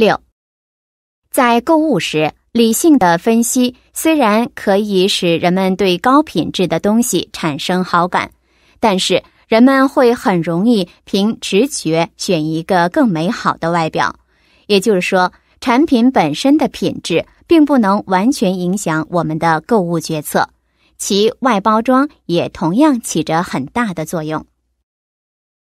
六，在购物时，理性的分析虽然可以使人们对高品质的东西产生好感，但是人们会很容易凭直觉选一个更美好的外表。也就是说，产品本身的品质并不能完全影响我们的购物决策，其外包装也同样起着很大的作用。